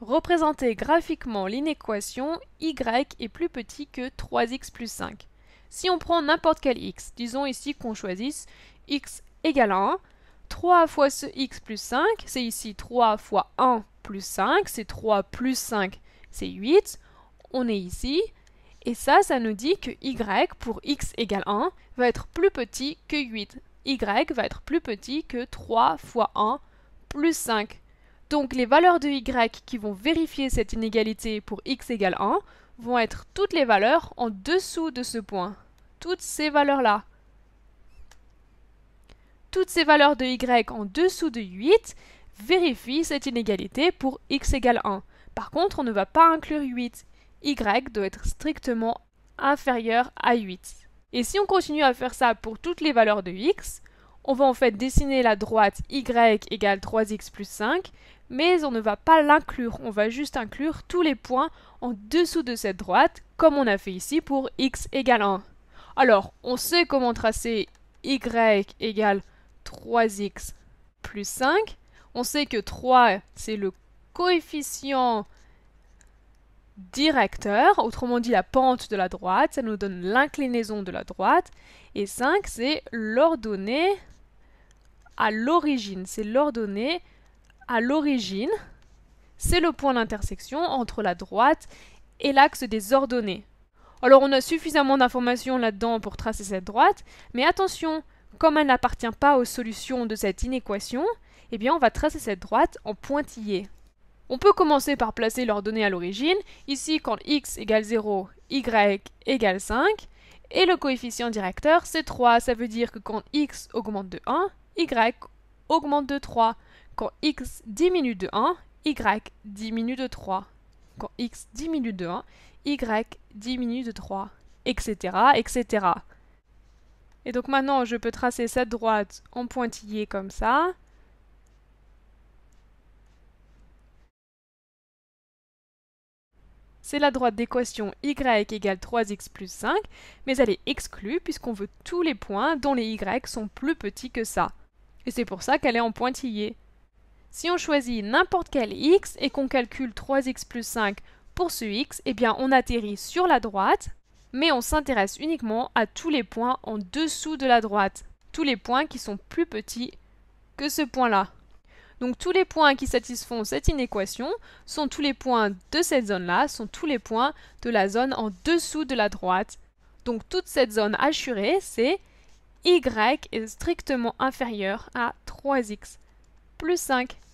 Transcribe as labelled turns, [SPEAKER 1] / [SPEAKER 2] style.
[SPEAKER 1] Représenter graphiquement l'inéquation, y est plus petit que 3x plus 5. Si on prend n'importe quel x, disons ici qu'on choisisse x égale 1, 3 fois ce x plus 5, c'est ici 3 fois 1 plus 5, c'est 3 plus 5, c'est 8, on est ici, et ça, ça nous dit que y pour x égale 1 va être plus petit que 8. y va être plus petit que 3 fois 1 plus 5. Donc les valeurs de y qui vont vérifier cette inégalité pour x égale 1 vont être toutes les valeurs en dessous de ce point. Toutes ces valeurs-là. Toutes ces valeurs de y en dessous de 8 vérifient cette inégalité pour x égale 1. Par contre, on ne va pas inclure 8. y doit être strictement inférieur à 8. Et si on continue à faire ça pour toutes les valeurs de x, on va en fait dessiner la droite y égale 3x plus 5, mais on ne va pas l'inclure, on va juste inclure tous les points en dessous de cette droite, comme on a fait ici pour x égale 1. Alors, on sait comment tracer y égale 3x plus 5. On sait que 3, c'est le coefficient directeur, autrement dit la pente de la droite, ça nous donne l'inclinaison de la droite, et 5 c'est l'ordonnée à l'origine, c'est l'ordonnée à l'origine, c'est le point d'intersection entre la droite et l'axe des ordonnées. Alors on a suffisamment d'informations là-dedans pour tracer cette droite, mais attention, comme elle n'appartient pas aux solutions de cette inéquation, eh bien on va tracer cette droite en pointillé. On peut commencer par placer l'ordonnée à l'origine, ici quand x égale 0, y égale 5, et le coefficient directeur c'est 3, ça veut dire que quand x augmente de 1, y augmente de 3. Quand x diminue de 1, y diminue de 3. Quand x diminue de 1, y diminue de 3. Etc. etc. Et donc maintenant, je peux tracer cette droite en pointillé comme ça. C'est la droite d'équation y égale 3x plus 5, mais elle est exclue puisqu'on veut tous les points dont les y sont plus petits que ça. Et c'est pour ça qu'elle est en pointillé. Si on choisit n'importe quel x et qu'on calcule 3x plus 5 pour ce x, eh bien on atterrit sur la droite, mais on s'intéresse uniquement à tous les points en dessous de la droite, tous les points qui sont plus petits que ce point-là. Donc tous les points qui satisfont cette inéquation sont tous les points de cette zone-là, sont tous les points de la zone en dessous de la droite. Donc toute cette zone assurée, c'est y est strictement inférieur à 3x plus 5.